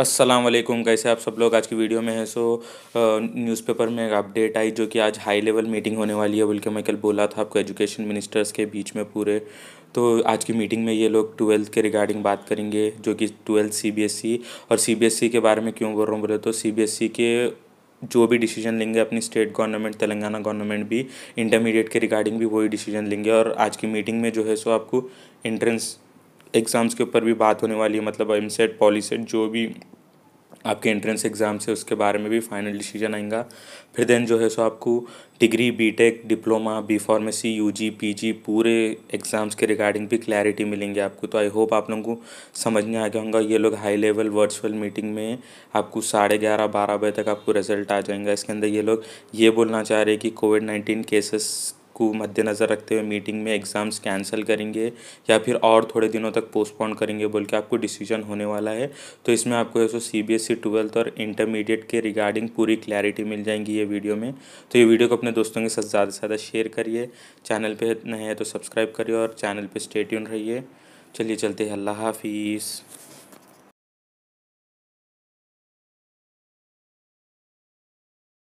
अस्सलाम वालेकुम कैसे आप सब लोग आज की वीडियो में है सो न्यूज़पेपर में एक अपडेट आई जो कि आज हाई लेवल मीटिंग होने वाली है बल्कि मैं कल बोला था आपको एजुकेशन मिनिस्टर्स के बीच में पूरे तो आज की मीटिंग में ये लोग ट्वेल्थ के रिगार्डिंग बात करेंगे जो कि ट्वेल्थ सी e। और सी e के बारे में क्यों बोल रहा हूँ बोले तो सी e के जो भी डिसीजन लेंगे अपनी स्टेट गवर्नमेंट तेलंगाना गवर्नमेंट भी इंटरमीडिएट के रिगार्डिंग भी वही डिसीजन लेंगे और आज की मीटिंग में जो है सो आपको एंट्रेंस एग्ज़ाम्स के ऊपर भी बात होने वाली है मतलब एम सेट पॉली सेट जो भी आपके एंट्रेंस एग्ज़ाम से उसके बारे में भी फाइनल डिसीजन आएगा फिर देन जो है सो आपको degree BTech diploma B pharmacy P G पूरे एग्ज़ाम्स के रिगार्डिंग भी क्लैरिटी मिलेंगे आपको तो आई होप आप लोगों को समझ में आ गया होगा ये लोग हाई लेवल वर्चुअल मीटिंग में आपको साढ़े ग्यारह बारह बजे तक आपको रिजल्ट आ जाएगा इसके अंदर ये लोग ये बोलना चाह रहे हैं कि कोविड नाइन्टीन केसेस को मद्देनज़र रखते हुए मीटिंग में एग्ज़ाम्स कैंसिल करेंगे या फिर और थोड़े दिनों तक पोस्टपोन करेंगे बोल के आपको डिसीजन होने वाला है तो इसमें आपको जो C B S E twelfth और इंटरमीडिएट के रिगार्डिंग पूरी क्लैरिटी मिल जाएंगी ये वीडियो में तो ये वीडियो को अपने दोस्तों के साथ ज़्यादा से ज़्यादा शेयर करिए चैनल पर नए हैं तो सब्सक्राइब करिए और चैनल पर स्टेट्यून रहिए चलिए चलते हैं अल्लाह हाफिज़